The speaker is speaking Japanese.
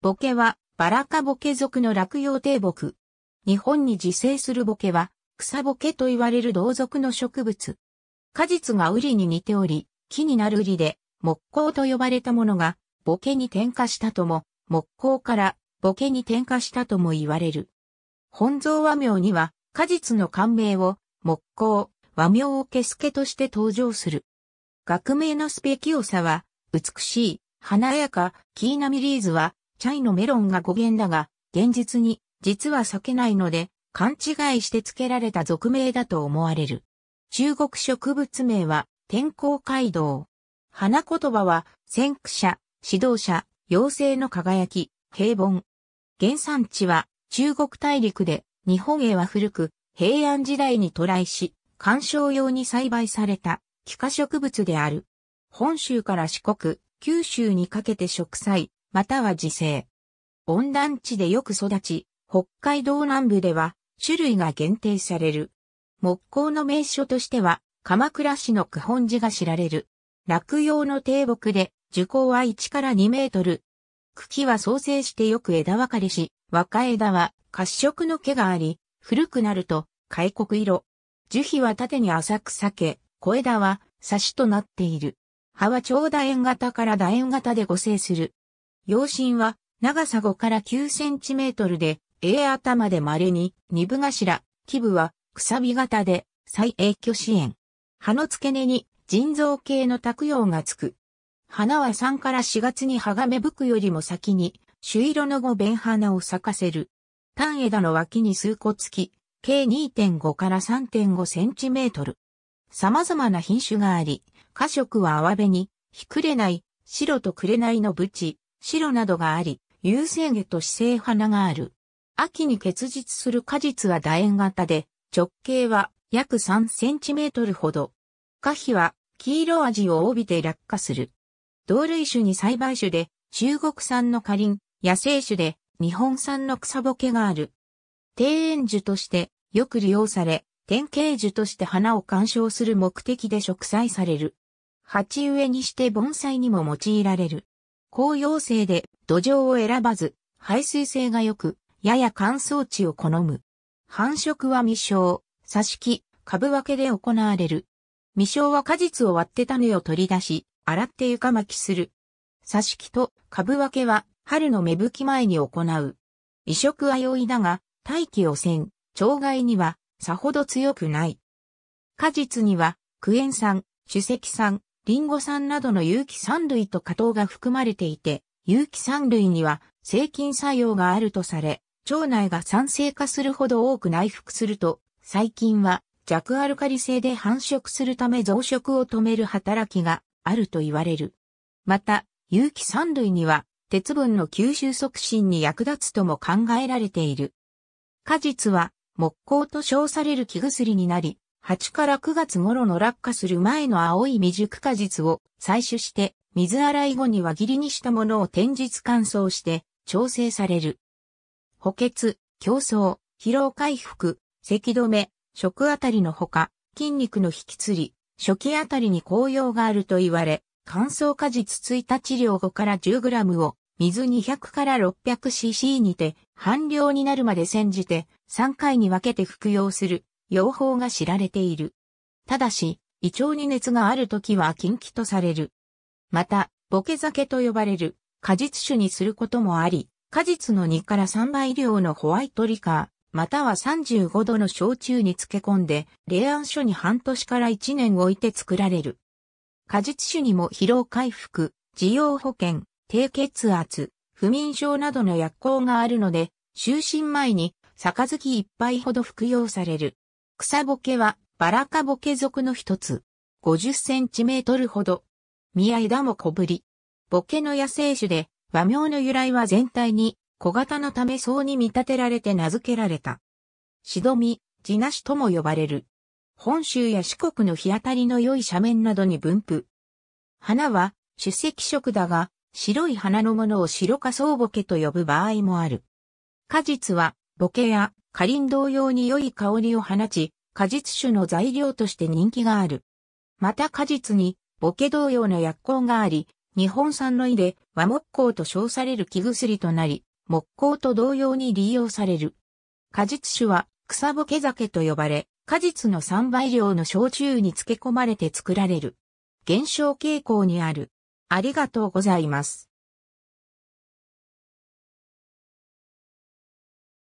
ボケは、バラカボケ属の落葉低木。日本に自生するボケは、草ボケと言われる同属の植物。果実がウリに似ており、木になるウリで、木工と呼ばれたものが、ボケに転化したとも、木工からボケに転化したとも言われる。本草和名には、果実の感名を、木工、和名を消すけとして登場する。学名のスペキオサは、美しい、華やか、キーナミリーズは、チャイのメロンが語源だが、現実に、実は避けないので、勘違いして付けられた俗名だと思われる。中国植物名は、天候街道。花言葉は、先駆者、指導者、妖精の輝き、平凡。原産地は、中国大陸で、日本へは古く、平安時代に渡来し、観賞用に栽培された、気化植物である。本州から四国、九州にかけて植栽、または自生。温暖地でよく育ち、北海道南部では種類が限定される。木工の名所としては、鎌倉市の九本寺が知られる。落葉の低木で、樹高は1から2メートル。茎は創生してよく枝分かれし、若枝は褐色の毛があり、古くなると、開国色。樹皮は縦に浅く裂け、小枝は刺しとなっている。葉は長楕円型から楕円型で互成する。陽身は長さ5から9センチメートルで、A 頭で稀に、二部頭、基部は、くさび型で、最永響支援。葉の付け根に、腎臓系の卓葉がつく。花は3から4月に葉が芽吹くよりも先に、朱色の五弁花を咲かせる。単枝の脇に数個付き、計2.5から3.5センチメートル。様々な品種があり、花色は淡べに、ひくれない、白とくれないのブチ、白などがあり、優生毛と姿勢花がある。秋に結実する果実は楕円型で、直径は約3センチメートルほど。花皮は黄色味を帯びて落下する。同類種に栽培種で、中国産の花輪、野生種で、日本産の草ぼけがある。庭園樹としてよく利用され、典型樹として花を鑑賞する目的で植栽される。鉢植えにして盆栽にも用いられる。高揚性で土壌を選ばず、排水性が良く、やや乾燥地を好む。繁殖は未生、挿し木、株分けで行われる。未生は果実を割って種を取り出し、洗って床巻きする。挿し木と株分けは春の芽吹き前に行う。移植は容易だが、大気汚染、鳥害にはさほど強くない。果実にはクエン酸、主石酸、リンゴ酸などの有機酸類と果糖が含まれていて、有機酸類には成菌作用があるとされ、腸内が酸性化するほど多く内服すると、細菌は弱アルカリ性で繁殖するため増殖を止める働きがあると言われる。また、有機酸類には鉄分の吸収促進に役立つとも考えられている。果実は木工と称される木薬になり、8から9月頃の落下する前の青い未熟果実を採取して、水洗い後に輪切りにしたものを天日乾燥して調整される。補欠、競争、疲労回復、咳止め、食あたりのほか、筋肉の引きつり、初期あたりに効用があると言われ、乾燥果実1日量5から 10g を水200から 600cc にて半量になるまで煎じて3回に分けて服用する用法が知られている。ただし、胃腸に熱がある時は禁忌とされる。また、ボケ酒と呼ばれる果実酒にすることもあり、果実の2から3倍量のホワイトリカー、または35度の焼酎に漬け込んで、冷暗所に半年から1年置いて作られる。果実酒にも疲労回復、需要保険、低血圧、不眠症などの薬効があるので、就寝前に、杯一杯ほど服用される。草ボケはバラカボケ属の一つ。50センチメートルほど。実や枝も小ぶり。ボケの野生種で和名の由来は全体に小型のため層に見立てられて名付けられた。しどみ、地なしとも呼ばれる。本州や四国の日当たりの良い斜面などに分布。花は主石色だが、白い花のものを白花層ボケと呼ぶ場合もある。果実は、ボケやカリン同様に良い香りを放ち、果実酒の材料として人気がある。また果実に、ボケ同様の薬効があり、日本産の胃で和木工と称される木薬となり、木工と同様に利用される。果実酒は草ぼけ酒と呼ばれ、果実の3倍量の焼酎に漬け込まれて作られる。減少傾向にある。ありがとうございます。